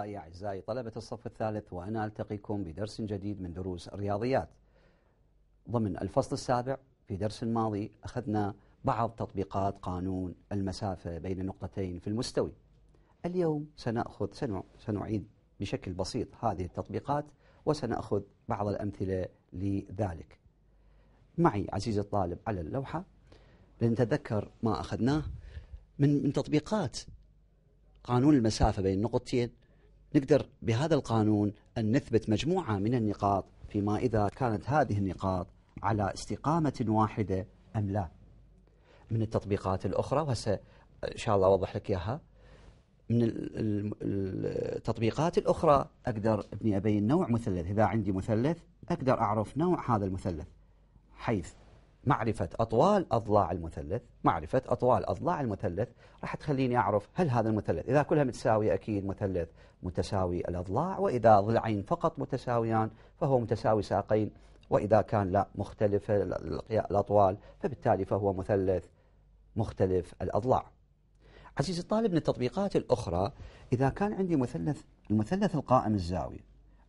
أصدقائي أعزائي طلبة الصف الثالث وأنا ألتقيكم بدرس جديد من دروس الرياضيات ضمن الفصل السابع في درس ماضي أخذنا بعض تطبيقات قانون المسافة بين نقطتين في المستوي اليوم سنأخذ سنعيد بشكل بسيط هذه التطبيقات وسنأخذ بعض الأمثلة لذلك معي عزيزي الطالب على اللوحة لنتذكر ما أخذناه من من تطبيقات قانون المسافة بين النقطتين نقدر بهذا القانون أن نثبت مجموعة من النقاط فيما إذا كانت هذه النقاط على استقامة واحدة أم لا من التطبيقات الأخرى وهسه إن شاء الله أوضح لك إياها من التطبيقات الأخرى أقدر أبني أبين نوع مثلث إذا عندي مثلث أقدر أعرف نوع هذا المثلث حيث معرفة أطوال أضلاع المثلث معرفة أطوال أضلاع المثلث راح تخليني أعرف هل هذا المثلث إذا كلها متساوية أكيد مثلث متساوي الأضلاع وإذا ضلعين فقط متساويان فهو متساوي ساقين وإذا كان لا مختلف الأطوال فبالتالي فهو مثلث مختلف الأضلاع عزيزي الطالب من التطبيقات الأخرى إذا كان عندي مثلث المثلث القائم الزاوية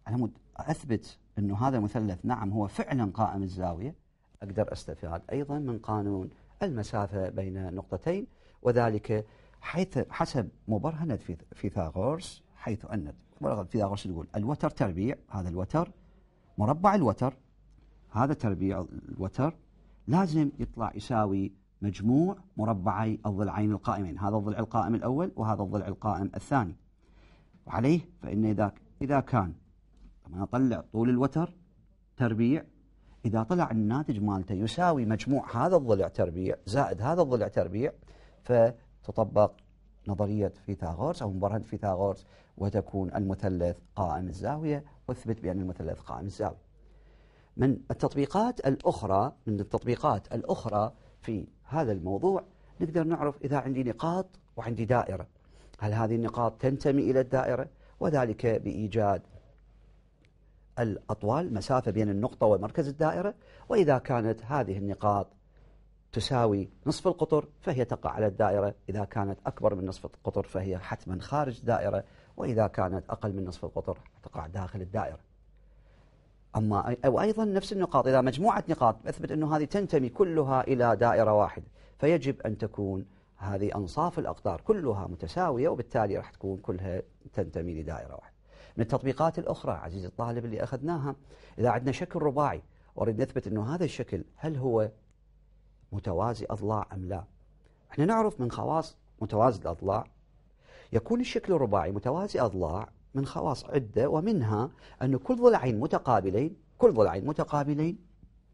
أنا أثبت أنه هذا المثلث نعم هو فعلا قائم الزاوية أقدر أستفاد أيضا من قانون المسافة بين نقطتين وذلك حيث حسب مبرهنة فيثاغورس حيث أن فيثاغورس يقول الوتر تربيع هذا الوتر مربع الوتر هذا تربيع الوتر لازم يطلع يساوي مجموع مربعي الضلعين القائمين هذا الضلع القائم الأول وهذا الضلع القائم الثاني وعليه فإن إذا إذا كان طبعا أطلع طول الوتر تربيع إذا طلع الناتج مالته يساوي مجموع هذا الضلع تربيع زائد هذا الضلع تربيع فتطبق نظرية فيثاغورس أو مبرهن فيثاغورس وتكون المثلث قائم الزاوية واثبت بأن المثلث قائم الزاوية من التطبيقات الأخرى من التطبيقات الأخرى في هذا الموضوع نقدر نعرف إذا عندي نقاط وعندي دائرة هل هذه النقاط تنتمي إلى الدائرة وذلك بإيجاد الأطوال مسافة بين النقطة ومركز الدائرة وإذا كانت هذه النقاط تساوي نصف القطر فهي تقع على الدائرة إذا كانت أكبر من نصف القطر فهي حتما خارج الدائرة وإذا كانت أقل من نصف القطر تقع داخل الدائرة أما وأيضا نفس النقاط إذا مجموعة نقاط أثبت أنه هذه تنتمي كلها إلى دائرة واحدة فيجب أن تكون هذه أنصاف الأقطار كلها متساوية وبالتالي راح تكون كلها تنتمي لدائرة واحدة من التطبيقات الأخرى عزيزي الطالب اللي أخذناها إذا عندنا شكل رباعي وأريد نثبت أنه هذا الشكل هل هو متوازي أضلاع أم لا احنا نعرف من خواص متوازي الأضلاع يكون الشكل الرباعي متوازي أضلاع من خواص عدة ومنها أن كل ضلعين متقابلين كل ضلعين متقابلين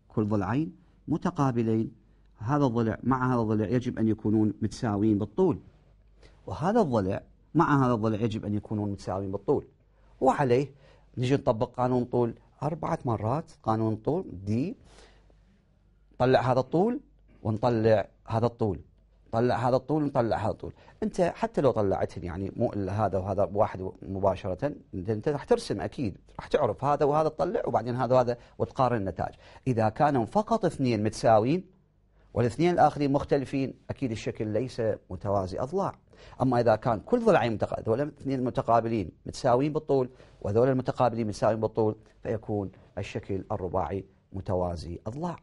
كل ضلعين متقابلين هذا الضلع مع هذا الضلع يجب أن يكونون متساويين بالطول وهذا الضلع مع هذا الضلع يجب أن يكونون متساويين بالطول وعليه نجي نطبق قانون طول أربعة مرات قانون طول دي نطلع هذا الطول ونطلع هذا الطول طلع هذا الطول ونطلع هذا الطول انت حتى لو طلعتهم يعني مو هذا وهذا واحد مباشره انت راح ترسم اكيد راح تعرف هذا وهذا تطلع وبعدين هذا وهذا وتقارن النتائج اذا كانوا فقط اثنين متساويين والاثنين الآخرين مختلفين أكيد الشكل ليس متوازي أضلاع أما إذا كان كل ضلعين متقابلين ذولا الاثنين المتقابلين متساويين بالطول وهذول المتقابلين متساويين بالطول فيكون الشكل الرباعي متوازي أضلاع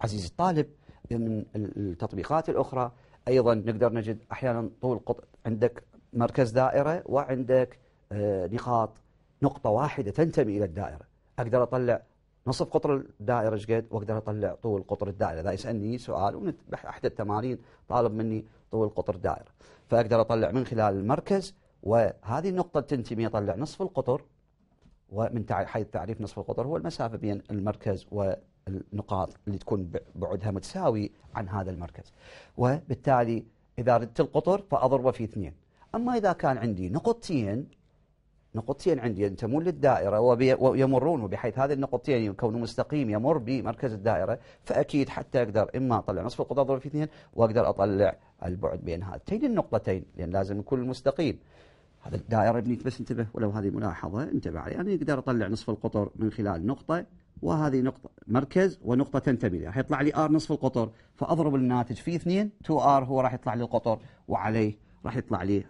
عزيزي الطالب من التطبيقات الأخرى أيضا نقدر نجد أحيانا طول قطع عندك مركز دائرة وعندك آه، نقاط نقطة واحدة تنتمي إلى الدائرة أقدر أطلع نصف قطر الدائرة ايش قد واقدر اطلع طول قطر الدائرة اذا يسألني سؤال ونذبح احد التمارين طالب مني طول قطر دائرة فاقدر اطلع من خلال المركز وهذه النقطة تنتمي اطلع نصف القطر ومن حيث تعريف نصف القطر هو المسافة بين المركز والنقاط اللي تكون بعدها متساوي عن هذا المركز وبالتالي إذا ردت القطر فأضربه في اثنين أما إذا كان عندي نقطتين نقطتين عندي ينتمون للدائرة ويمرون وبحيث هذه النقطتين كونه مستقيم يمر بمركز الدائرة فأكيد حتى أقدر إما أطلع نصف القطر ضرب في اثنين وأقدر أطلع البعد بين هاتين النقطتين لأن لازم يكون المستقيم هذا الدائرة بنيت بس انتبه ولو هذه ملاحظة انتبه علي أنا أقدر أطلع نصف القطر من خلال نقطة وهذه نقطة مركز ونقطة تنتمي لها حيطلع لي ار نصف القطر فأضرب الناتج في اثنين 2 ار هو راح يطلع لي القطر وعليه راح يطلع لي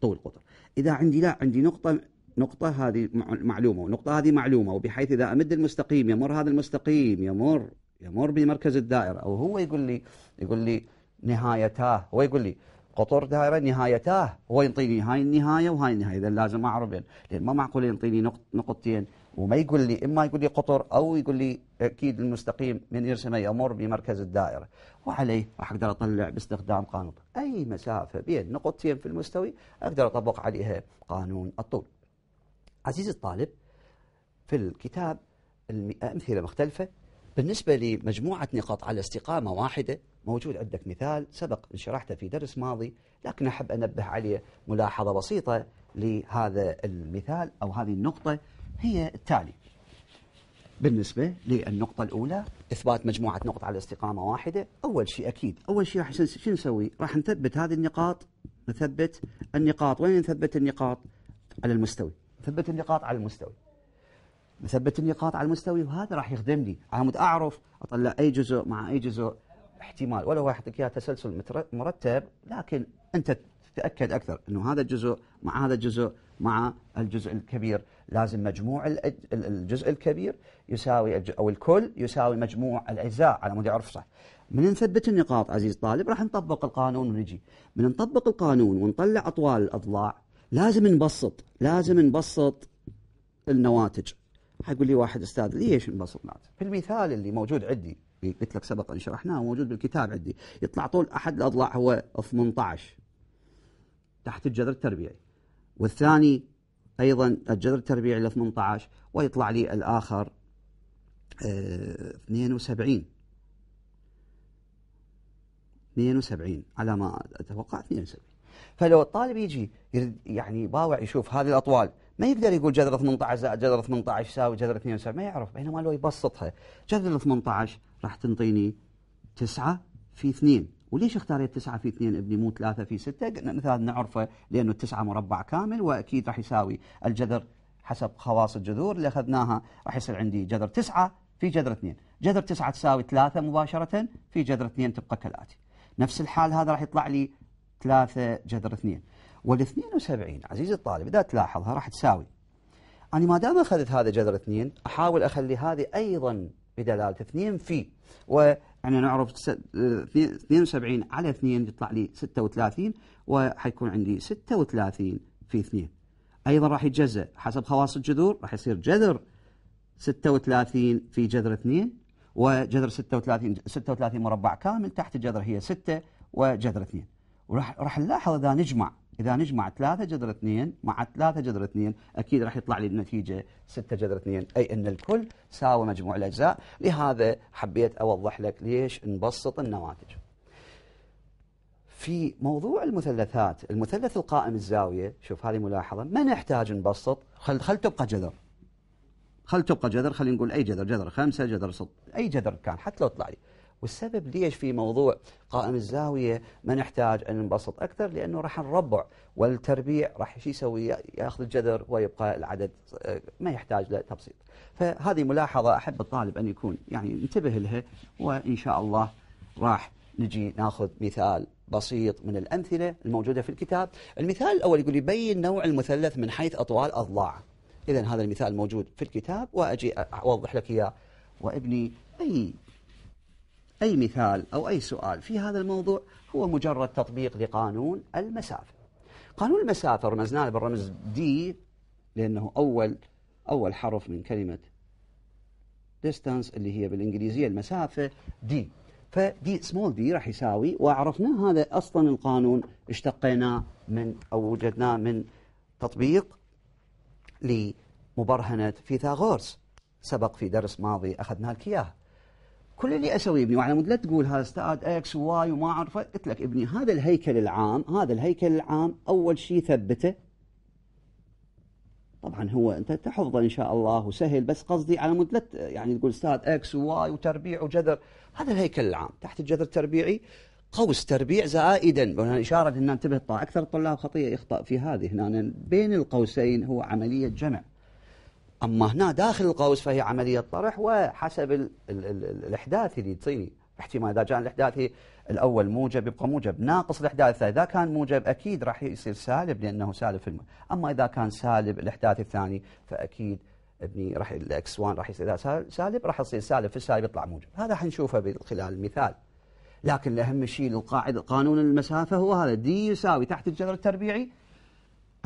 طول القطر إذا عندي لا عندي نقطة نقطة هذه معلومة ونقطة هذه معلومة وبحيث إذا أمد المستقيم يمر هذا المستقيم يمر يمر بمركز الدائرة أو هو يقول لي يقول لي نهايتاه هو يقول لي قطر دائرة نهايتاه هو ينطيني هاي النهاية وهاي النهاية إذا لازم أعرف يعني. لأن ما معقول ينطيني نقطتين وما يقول لي إما يقول لي قطر أو يقول لي أكيد المستقيم من يرسمه يمر بمركز الدائرة وعليه راح أقدر أطلع باستخدام قانون أي مسافة بين نقطتين في المستوي أقدر أطبق عليها قانون الطول عزيزي الطالب في الكتاب أمثلة مختلفة بالنسبة لمجموعة نقاط على استقامة واحدة موجود عندك مثال سبق إن شرحته في درس ماضي لكن أحب أنبه عليه ملاحظة بسيطة لهذا المثال أو هذه النقطة هي التالي بالنسبة للنقطة الأولى إثبات مجموعة نقط على استقامة واحدة أول شيء أكيد أول شيء راح شو نسوي راح نثبت هذه النقاط نثبت النقاط وين نثبت النقاط على المستوي ثبت النقاط على المستوي مثبت النقاط على المستوي وهذا راح يخدمني عمود اعرف اطلع اي جزء مع اي جزء احتمال ولو يعطيك اياه تسلسل مرتب لكن انت تتاكد اكثر انه هذا الجزء مع هذا الجزء مع الجزء الكبير لازم مجموع الجزء الكبير يساوي او الكل يساوي مجموع الاجزاء على مود يعرف صح من نثبت النقاط عزيز طالب راح نطبق القانون ونجي من نطبق القانون ونطلع اطوال الاضلاع لازم نبسط لازم نبسط النواتج حيقول لي واحد استاذ ليش نبسط نواتج في المثال اللي موجود عندي قلت لك سبق ان شرحناه موجود بالكتاب عندي يطلع طول احد الاضلاع هو 18 تحت الجذر التربيعي والثاني ايضا الجذر التربيعي ل 18 ويطلع لي الاخر 72 آه، 72 على ما اتوقع 72 فلو الطالب يجي يعني يباوع يشوف هذه الأطوال ما يقدر يقول جذر 18 زائد جذر 18 يساوي جذر 72 ما يعرف بينما لو يبسطها جذر 18 راح تنطيني 9 في 2 وليش اختاريت 9 في 2 ابني مو 3 في 6 مثال نعرفه لأنه 9 مربع كامل وأكيد راح يساوي الجذر حسب خواص الجذور اللي أخذناها راح يصير عندي جذر 9 في جذر 2 جذر 9 تساوي 3 مباشرة في جذر 2 تبقى كالآتي نفس الحال هذا راح يطلع لي 3 جذر 2 وال 72 عزيزي الطالب إذا تلاحظها راح تساوي أنا ما دام أخذت هذا جذر 2 أحاول أخلي هذه أيضا بدلالة 2 في وأنا نعرف 72 على 2 بيطلع لي 36 وحيكون عندي 36 في 2 أيضا راح يتجزأ حسب خواص الجذور راح يصير جذر 36 في جذر 2 وجذر 36 36 مربع كامل تحت الجذر هي 6 وجذر 2 وراح راح نلاحظ اذا نجمع اذا نجمع 3 جذر 2 مع 3 جذر 2 اكيد راح يطلع لي النتيجه 6 جذر 2 اي ان الكل ساوى مجموع الاجزاء لهذا حبيت اوضح لك ليش نبسط النواتج في موضوع المثلثات المثلث القائم الزاويه شوف هذه ملاحظه ما نحتاج نبسط خل خل تبقى جذر خل تبقى جذر خلينا نقول اي جذر جذر 5 جذر 6 اي جذر كان حتى لو طلع لي والسبب ليش في موضوع قائم الزاوية ما نحتاج أن نبسط أكثر لأنه راح نربع والتربيع راح شو يسوي ياخذ الجذر ويبقى العدد آه، ما يحتاج له تبسيط فهذه ملاحظة أحب الطالب أن يكون يعني انتبه لها وإن شاء الله راح نجي ناخذ مثال بسيط من الأمثلة الموجودة في الكتاب المثال الأول يقول يبين نوع المثلث من حيث أطوال أضلاعه إذا هذا المثال موجود في الكتاب وأجي أوضح لك إياه وابني أي أي مثال أو أي سؤال في هذا الموضوع هو مجرد تطبيق لقانون المسافة قانون المسافة رمزنا له بالرمز دي لأنه أول أول حرف من كلمة distance اللي هي بالإنجليزية المسافة دي فدي سمول دي راح يساوي وعرفنا هذا أصلا القانون اشتقيناه من أو وجدناه من تطبيق لمبرهنة فيثاغورس سبق في درس ماضي أخذنا لك كل اللي اسويه ابني مود لا تقول هذا استاد اكس وواي وما اعرف قلت لك ابني هذا الهيكل العام هذا الهيكل العام اول شيء ثبته طبعا هو انت تحفظه ان شاء الله وسهل بس قصدي على مود يعني تقول استاذ اكس وواي وتربيع وجذر هذا الهيكل العام تحت الجذر التربيعي قوس تربيع زائدا اشاره ان انتبه اكثر الطلاب خطيه يخطا في هذه هنا بين القوسين هو عمليه جمع أما هنا داخل القوس فهي عملية طرح وحسب الـ الـ الـ الإحداث اللي تصير احتمال إذا كان الإحداث الأول موجب يبقى موجب ناقص الإحداث الثاني إذا كان موجب أكيد راح يصير سالب لأنه سالب في الم... أما إذا كان سالب الإحداث الثاني فأكيد ابني راح الاكس 1 راح يصير سالب راح يصير سالب في السالب يطلع موجب هذا حنشوفه خلال المثال لكن اهم شيء القاعده قانون المسافه هو هذا دي يساوي تحت الجذر التربيعي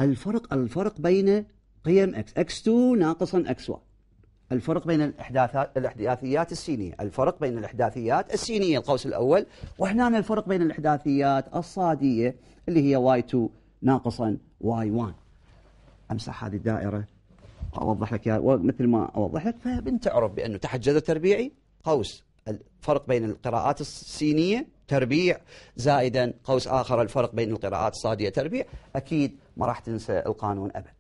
الفرق الفرق بين قيم اكس اكس 2 ناقصا اكس 1 الفرق بين الاحداثات الاحداثيات السينيه، الفرق بين الاحداثيات السينيه القوس الاول، وهنا الفرق بين الاحداثيات الصاديه اللي هي واي 2 ناقصا واي 1. امسح هذه الدائره واوضح لك مثل ما اوضح لك فانت بانه تحت جذر تربيعي قوس الفرق بين القراءات السينيه تربيع زائدا قوس اخر الفرق بين القراءات الصاديه تربيع، اكيد ما راح تنسى القانون ابدا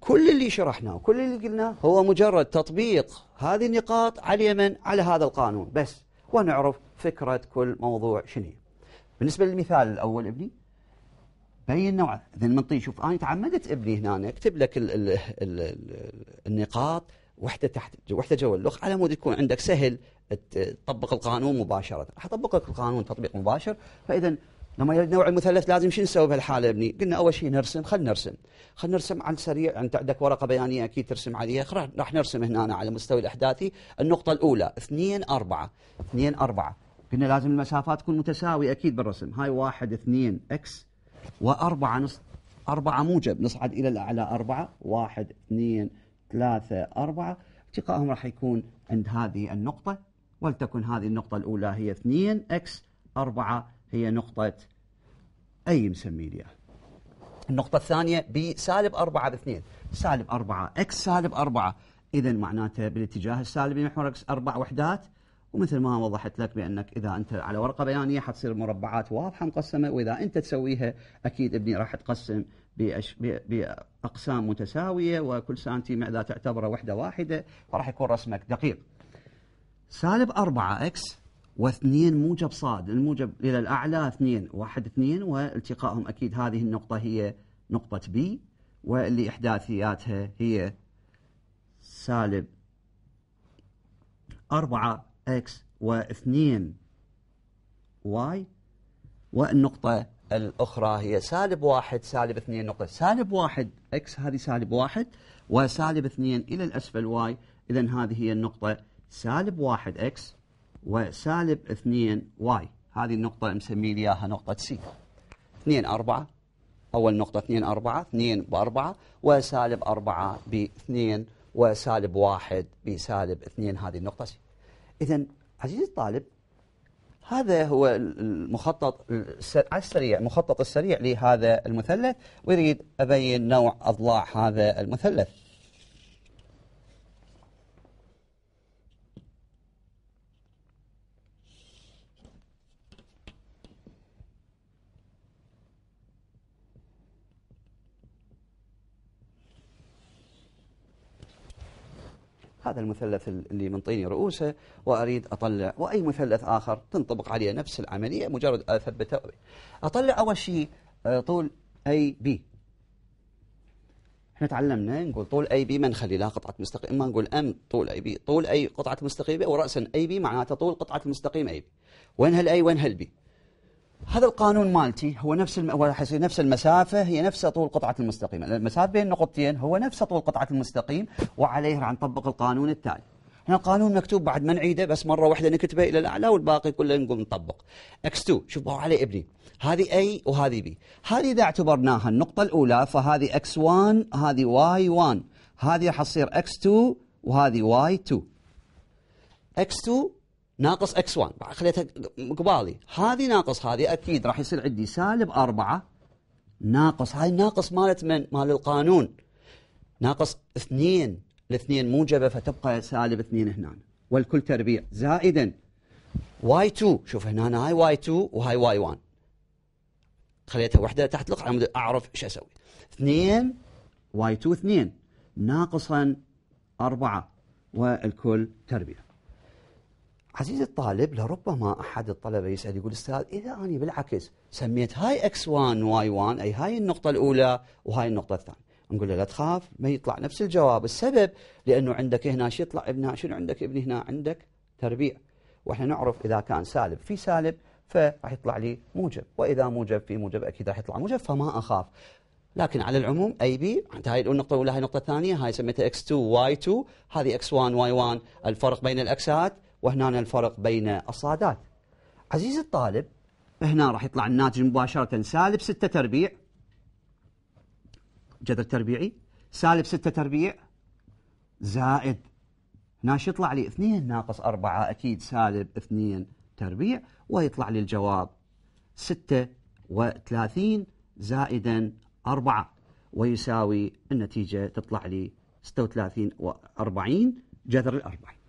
كل اللي شرحناه كل اللي قلناه هو مجرد تطبيق هذه النقاط على اليمن على هذا القانون بس ونعرف فكرة كل موضوع شنو بالنسبة للمثال الأول ابني بين نوع إذا المنطقي شوف أنا تعمدت ابني هنا أنا أكتب لك الـ الـ الـ الـ النقاط وحدة تحت وحدة جوا اللخ على مود يكون عندك سهل تطبق القانون مباشرة راح أطبق لك القانون تطبيق مباشر فإذا لما نوع المثلث لازم شو نسوي بهالحاله يا ابني؟ قلنا اول شيء نرسم خلينا نرسم خلينا نرسم على السريع انت عندك ورقه بيانيه اكيد ترسم عليها راح نرسم هنا على مستوى الاحداثي النقطه الاولى 2 4 2 4 قلنا لازم المسافات تكون متساويه اكيد بالرسم هاي واحد اثنين اكس واربعه نص أربعة موجب نصعد إلى الأعلى أربعة واحد اثنين ثلاثة أربعة التقائهم راح يكون عند هذه النقطة ولتكن هذه النقطة الأولى هي 2 إكس 4 هي نقطة أي مسمي لي النقطة الثانية بسالب أربعة باثنين سالب أربعة إكس سالب أربعة إذا معناته بالاتجاه السالبي محور إكس أربع وحدات ومثل ما وضحت لك بأنك إذا أنت على ورقة بيانية حتصير مربعات واضحة مقسمة وإذا أنت تسويها أكيد ابني راح تقسم بأش... بأقسام متساوية وكل سنتيم إذا تعتبره وحدة واحدة فراح يكون رسمك دقيق سالب أربعة إكس واثنين موجب صاد الموجب إلى الأعلى اثنين واحد اثنين والتقائهم أكيد هذه النقطة هي نقطة بي واللي إحداثياتها هي سالب أربعة إكس واثنين واي والنقطة الأخرى هي سالب واحد سالب اثنين نقطة سالب واحد إكس هذه سالب واحد وسالب اثنين إلى الأسفل واي إذا هذه هي النقطة سالب واحد إكس وسالب 2 واي هذه النقطة مسمي لي إياها نقطة سي 2 4 أول نقطة 2 4 2 ب4 وسالب 4 ب2 وسالب 1 بسالب 2 هذه النقطة سي إذا عزيزي الطالب هذا هو المخطط على السريع المخطط السريع لهذا المثلث ويريد أبين نوع أضلاع هذا المثلث هذا المثلث اللي منطيني رؤوسه وأريد أطلع وأي مثلث آخر تنطبق عليه نفس العملية مجرد أثبته أطلع أول شيء آه، طول أي بي احنا تعلمنا نقول طول اي بي ما نخلي لها قطعه مستقيمة ما نقول ام طول اي بي طول اي قطعه مستقيمه وراسا اي بي معناته طول قطعه مستقيمة اي بي وين هالاي وين هالبي هذا القانون مالتي هو نفس الم... هو نفس المسافة هي نفس طول قطعة المستقيم المسافة بين النقطتين هو نفس طول قطعة المستقيم وعليه راح نطبق القانون التالي احنا القانون مكتوب بعد ما نعيده بس مرة واحدة نكتبه إلى الأعلى والباقي كله نقول نطبق اكس 2 شوفوا عليه ابني هذه أي وهذه بي هذه إذا اعتبرناها النقطة الأولى فهذه اكس 1 هذه واي 1 هذه راح تصير اكس 2 وهذه واي 2 اكس 2 ناقص اكس 1 خليتها قبالي هذه ناقص هذه اكيد راح يصير عندي سالب 4 ناقص هاي ناقص مالت من؟ مال القانون ناقص 2 الاثنين موجبه فتبقى سالب 2 هنا والكل تربيع زائدا واي 2 شوف هنا هاي واي 2 وهاي واي 1 خليتها وحده تحت لقعه على اعرف ايش اسوي 2 واي 2 2 ناقصا 4 والكل تربيع عزيزي الطالب لربما احد الطلبه يسال يقول استاذ اذا اني بالعكس سميت هاي اكس 1 واي 1 اي هاي النقطه الاولى وهاي النقطه الثانيه نقول له لا تخاف ما يطلع نفس الجواب السبب لانه عندك هنا شو يطلع ابن شنو عندك ابن هنا عندك تربيع واحنا نعرف اذا كان سالب في سالب فراح يطلع لي موجب واذا موجب في موجب اكيد راح يطلع موجب فما اخاف لكن على العموم اي بي انت هاي النقطه الاولى هاي النقطه الثانيه هاي سميتها اكس 2 واي 2 هذه اكس 1 واي 1 الفرق بين الاكسات وهنا الفرق بين الصادات عزيز الطالب هنا راح يطلع الناتج مباشرة سالب ستة تربيع جذر تربيعي سالب ستة تربيع زائد ناش يطلع لي اثنين ناقص أربعة أكيد سالب اثنين تربيع ويطلع لي الجواب ستة وثلاثين زائدا أربعة ويساوي النتيجة تطلع لي ستة وثلاثين وأربعين جذر الأربعين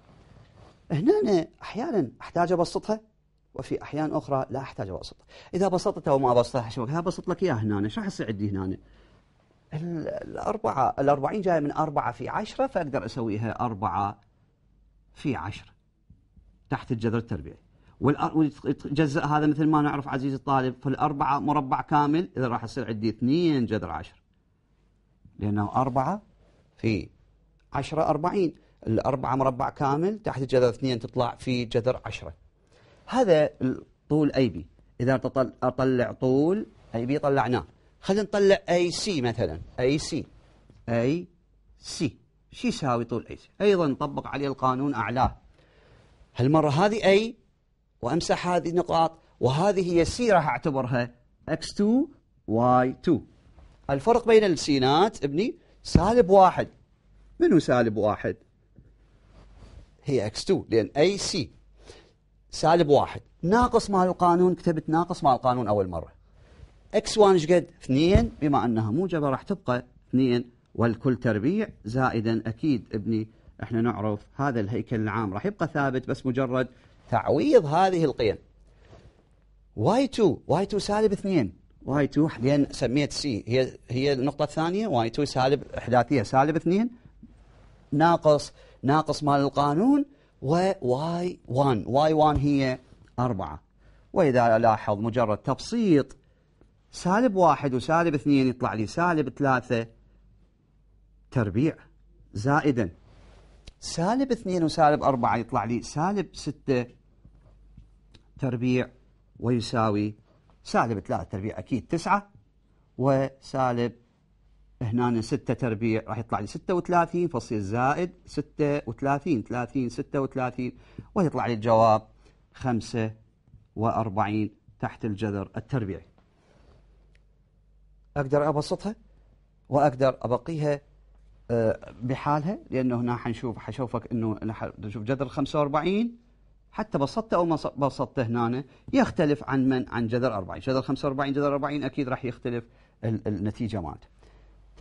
هنا أنا أحيانا أحتاج أبسطها وفي أحيان أخرى لا أحتاج أبسطها إذا بسطتها وما بسطتها حشمك ها بسط لك إياها هنا شو حصير عندي هنا الأربعة الأربعين جاية من أربعة في عشرة فأقدر أسويها أربعة في عشرة تحت الجذر التربيعي والجزء هذا مثل ما نعرف عزيزي الطالب فالأربعة مربع كامل إذا راح يصير عندي اثنين جذر عشر لأنه أربعة في عشرة أربعين الأربعة مربع كامل تحت الجذر اثنين تطلع في جذر عشرة هذا الطول أي بي إذا أطلع طول أي بي طلعناه خلينا نطلع أي سي مثلا أي سي أي سي شو يساوي طول أي سي أيضا نطبق عليه القانون أعلاه هالمرة هذه أي وأمسح هذه النقاط وهذه هي سي راح أعتبرها X2 Y2 الفرق بين السينات ابني سالب واحد منو سالب واحد؟ هي اكس 2 لان اي سي سالب واحد ناقص مال القانون كتبت ناقص مال القانون اول مره اكس 1 ايش قد؟ 2 بما انها موجبه راح تبقى 2 والكل تربيع زائدا اكيد ابني احنا نعرف هذا الهيكل العام راح يبقى ثابت بس مجرد تعويض هذه القيم واي 2 واي 2 سالب 2 واي 2 لان سميت سي هي هي النقطه الثانيه واي 2 سالب احداثيه سالب 2 ناقص ناقص مال القانون وواي 1 واي 1 هي 4 وإذا ألاحظ مجرد تبسيط سالب واحد وسالب اثنين يطلع لي سالب ثلاثة تربيع زائدا سالب اثنين وسالب أربعة يطلع لي سالب ستة تربيع ويساوي سالب ثلاثة تربيع أكيد تسعة وسالب هنا 6 تربيع راح يطلع لي 36 فصير زائد 36 30 36 ويطلع لي الجواب 45 تحت الجذر التربيعي. اقدر ابسطها واقدر ابقيها آه، بحالها لانه هنا حنشوف حشوفك انه نشوف جذر 45 حتى بسطته او ما بسطته هنا يختلف عن من عن جذر 40 جذر 45 جذر 40 اكيد راح يختلف النتيجه مالته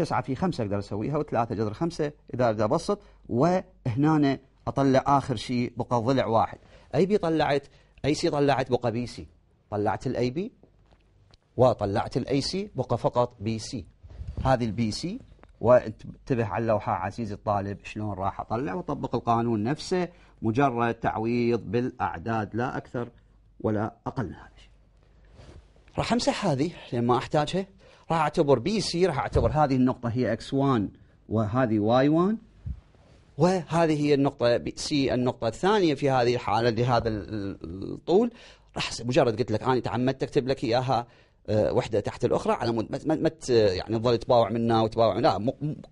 تسعة في خمسة أقدر أسويها وثلاثة جذر خمسة إذا أريد أبسط وهنا أطلع آخر شيء بقى ضلع واحد أي بي طلعت أي سي طلعت بقى بي سي طلعت الأي بي وطلعت الأي سي بقى فقط بي سي هذه البي سي وانتبه على اللوحة عزيزي الطالب شلون راح أطلع وأطبق القانون نفسه مجرد تعويض بالأعداد لا أكثر ولا أقل من هذا الشيء راح أمسح هذه لما أحتاجها راح اعتبر بي سي راح اعتبر هذه النقطة هي اكس 1 وهذه واي 1 وهذه هي النقطة بي سي النقطة الثانية في هذه الحالة لهذا الطول راح مجرد قلت لك أنا تعمدت أكتب لك إياها آه، وحدة تحت الأخرى على مود ما مت يعني تظل تباوع منها وتباوع لا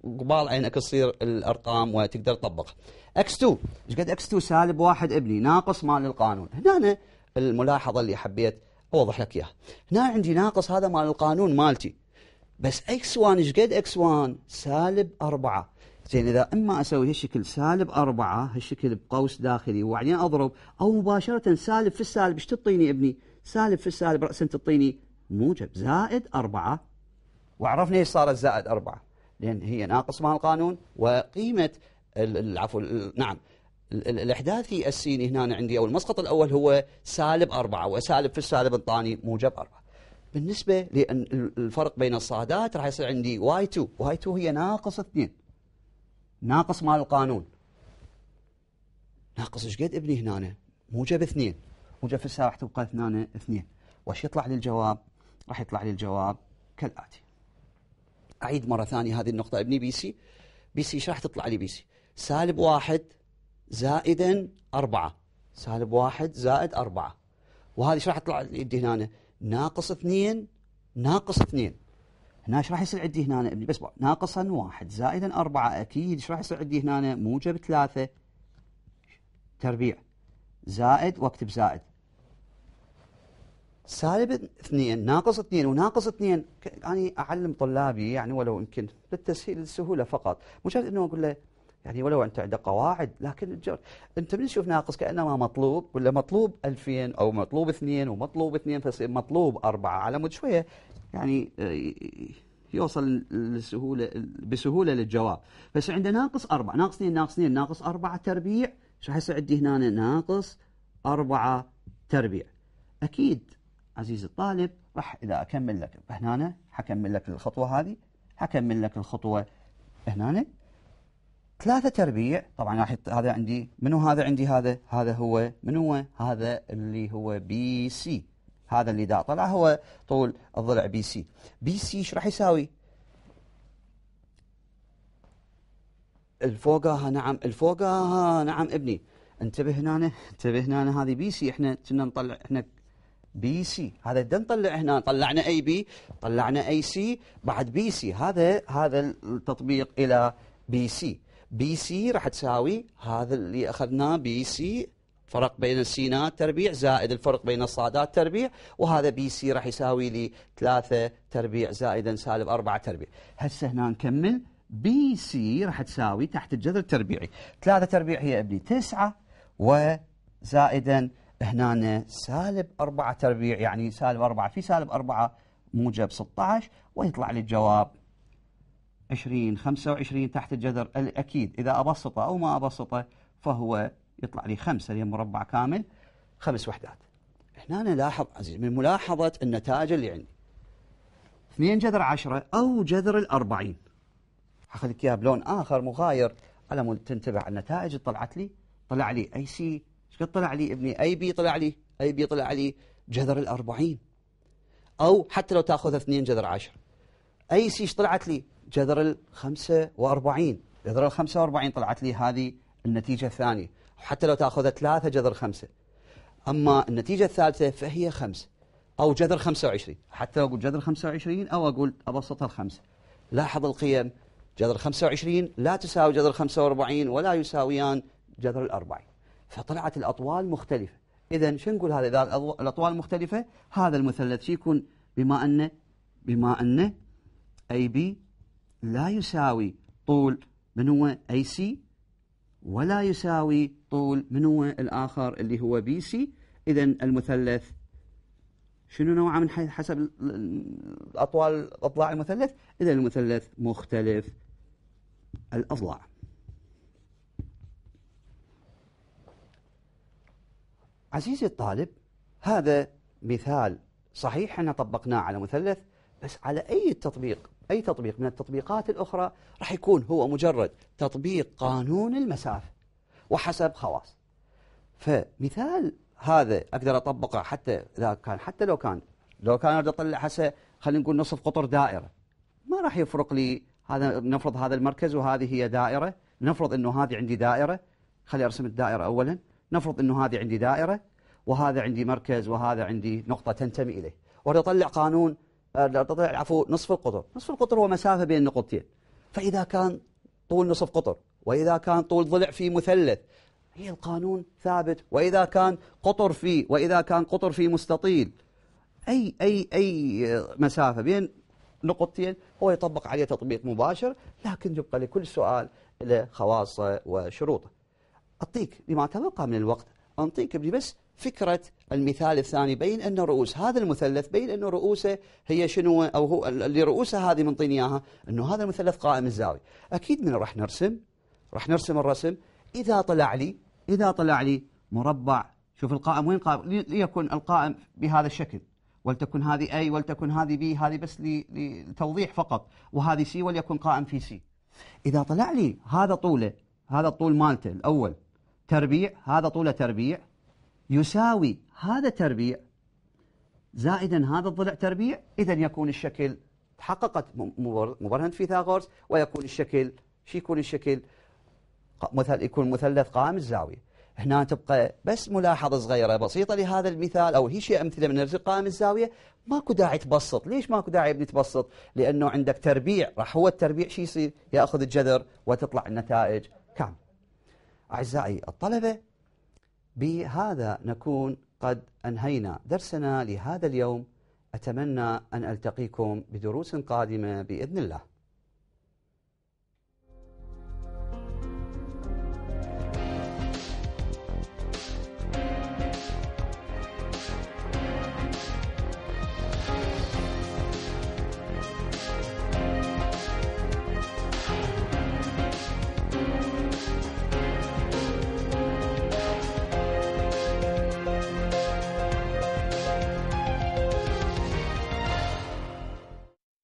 قبال عينك تصير الأرقام وتقدر تطبق اكس 2 ايش قد اكس 2 سالب واحد ابني ناقص مال القانون هنا الملاحظة اللي حبيت أوضح لك إياها هنا عندي ناقص هذا مال القانون مالتي بس اكس 1 ايش قد اكس 1 سالب 4 زين اذا اما اسوي هالشكل سالب 4 هالشكل بقوس داخلي وبعدين اضرب او مباشره سالب في السالب ايش تعطيني ابني سالب في السالب راسا تعطيني موجب زائد 4 وعرفنا ايش صارت زائد 4 لان هي ناقص مال القانون وقيمه العفو نعم الاحداثي السيني هنا عندي او المسقط الاول هو سالب 4 وسالب في السالب انطاني موجب 4 بالنسبه للفرق بين الصعدات راح يصير عندي واي 2 واي 2 هي ناقص 2 ناقص مال القانون ناقص ايش قد ابني هنا موجب 2 موجب في الساعه راح تبقى هنا 2 وايش يطلع لي الجواب؟ راح يطلع لي الجواب كالاتي اعيد مره ثانيه هذه النقطه ابني بي سي بي سي ايش راح تطلع لي بي سي؟ سالب واحد زائدا أربعة سالب واحد زائد أربعة وهذه ايش راح تطلع لي هنا؟ ناقص اثنين ناقص اثنين هنا ايش راح يصير عندي هنا بس ناقصا واحد زائدا أربعة أكيد ايش راح يصير عندي هنا موجب ثلاثة تربيع زائد واكتب زائد سالب اثنين ناقص اثنين وناقص اثنين أنا أعلم طلابي يعني ولو يمكن للتسهيل للسهولة فقط مش أنه أقول له يعني ولو انت عندك قواعد لكن انت من تشوف ناقص كانما مطلوب ولا مطلوب 2000 او مطلوب 2 ومطلوب 2 فيصير مطلوب 4 على مود شويه يعني آه، يوصل للسهولة بسهوله للجواب بس عنده ناقص 4 ناقص 2 ناقص 2 ناقص 4 تربيع ايش راح يصير عندي هنا ناقص 4 تربيع اكيد عزيزي الطالب راح اذا اكمل لك هنا حكمل لك الخطوه هذه حكمل لك الخطوه هنا ثلاثة أربيع طبعا راح هذا عندي منو هذا عندي هذا هذا هو من هو هذا اللي هو بي سي هذا اللي دا طلع هو طول الضلع بي سي بي سي ايش راح يساوي الفوقها نعم الفوقها نعم ابني انتبه هنا انتبه هنا هذه بي سي احنا كنا نطلع احنا بي سي هذا دا نطلع هنا طلعنا اي بي طلعنا اي سي بعد بي سي هذا هذا التطبيق الى بي سي بي سي راح تساوي هذا اللي اخذناه بي سي فرق بين السينات تربيع زائد الفرق بين الصادات تربيع وهذا بي سي راح يساوي لي 3 تربيع زائدا سالب 4 تربيع هسه هنا نكمل بي سي راح تساوي تحت الجذر التربيعي 3 تربيع هي ابني 9 وزائدا هنا سالب 4 تربيع يعني سالب 4 في سالب 4 موجب 16 ويطلع لي الجواب 20 25 تحت الجذر الاكيد إذا أبسطه أو ما أبسطه فهو يطلع لي 5 لأن مربع كامل خمس وحدات هنا نلاحظ عزيز من ملاحظة النتائج اللي عندي 2 جذر 10 أو جذر ال 40 اخذ لك اياها بلون آخر مغاير على مود تنتبه على النتائج اللي طلعت لي طلع لي أي سي ايش قد طلع لي ابني أي بي طلع لي أي بي طلع لي جذر ال 40 أو حتى لو تاخذ 2 جذر 10 أي سي ايش طلعت لي جذر ال 45 جذر ال 45 طلعت لي هذه النتيجة الثانية حتى لو تاخذها ثلاثة جذر خمسة أما النتيجة الثالثة فهي خمسة أو جذر 25 حتى لو أقول جذر 25 أو أقول أبسطها 5 لاحظ القيم جذر 25 لا تساوي جذر 45 ولا يساويان جذر 40 فطلعت الأطوال مختلفة إذا شو نقول هذا إذا الأطوال مختلفة هذا المثلث شو يكون بما أنه بما أنه أي بي لا يساوي طول من هو اي سي ولا يساوي طول من هو الآخر اللي هو بي سي إذا المثلث شنو نوعه من حسب الأطوال أضلاع المثلث إذا المثلث مختلف الأضلاع عزيزي الطالب هذا مثال صحيح احنا طبقناه على مثلث بس على أي تطبيق أي تطبيق من التطبيقات الأخرى راح يكون هو مجرد تطبيق قانون المسافة وحسب خواص فمثال هذا أقدر أطبقه حتى إذا كان حتى لو كان لو كان أريد أطلع هسه خلينا نقول نصف قطر دائرة ما راح يفرق لي هذا نفرض هذا المركز وهذه هي دائرة نفرض أنه هذه عندي دائرة خلي أرسم الدائرة أولا نفرض أنه هذه عندي دائرة وهذا عندي مركز وهذا عندي نقطة تنتمي إليه وأريد أطلع قانون آه، تطلع العفو نصف القطر نصف القطر هو مسافة بين النقطتين فإذا كان طول نصف قطر وإذا كان طول ضلع في مثلث هي القانون ثابت وإذا كان قطر في وإذا كان قطر في مستطيل أي أي أي مسافة بين نقطتين هو يطبق عليه تطبيق مباشر لكن يبقى لكل سؤال له خواصه وشروطه أعطيك بما تبقى من الوقت أعطيك بس فكرة المثال الثاني بين أن رؤوس هذا المثلث بين أن رؤوسه هي شنو أو هو اللي رؤوسه هذه منطيني إياها أنه هذا المثلث قائم الزاوية أكيد من راح نرسم راح نرسم الرسم إذا طلع لي إذا طلع لي مربع شوف القائم وين قائم ليكن القائم بهذا الشكل ولتكن هذه أي ولتكن هذه بي هذه بس لتوضيح فقط وهذه سي وليكن قائم في سي إذا طلع لي هذا طوله هذا الطول مالته الأول تربيع هذا طوله تربيع يساوي هذا تربيع زائدا هذا الضلع تربيع إذا يكون الشكل تحققت مبرهنة فيثاغورس ويكون الشكل شو يكون الشكل مثل يكون مثلث قائم الزاوية هنا تبقى بس ملاحظة صغيرة بسيطة لهذا المثال أو هي شيء أمثلة من قائم الزاوية ماكو داعي تبسط ليش ماكو داعي ابني تبسط لأنه عندك تربيع راح هو التربيع شو يصير يأخذ الجذر وتطلع النتائج كاملة أعزائي الطلبة بهذا نكون قد أنهينا درسنا لهذا اليوم أتمنى أن ألتقيكم بدروس قادمة بإذن الله